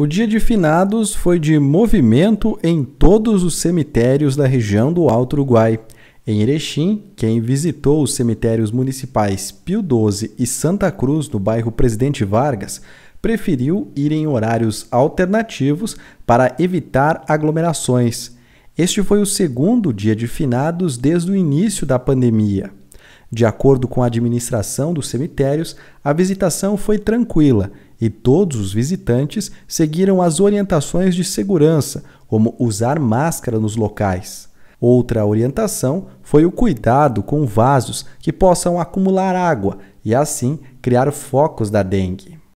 O dia de finados foi de movimento em todos os cemitérios da região do Alto Uruguai. Em Erechim, quem visitou os cemitérios municipais Pio XII e Santa Cruz, no bairro Presidente Vargas, preferiu ir em horários alternativos para evitar aglomerações. Este foi o segundo dia de finados desde o início da pandemia. De acordo com a administração dos cemitérios, a visitação foi tranquila e todos os visitantes seguiram as orientações de segurança, como usar máscara nos locais. Outra orientação foi o cuidado com vasos que possam acumular água e assim criar focos da dengue.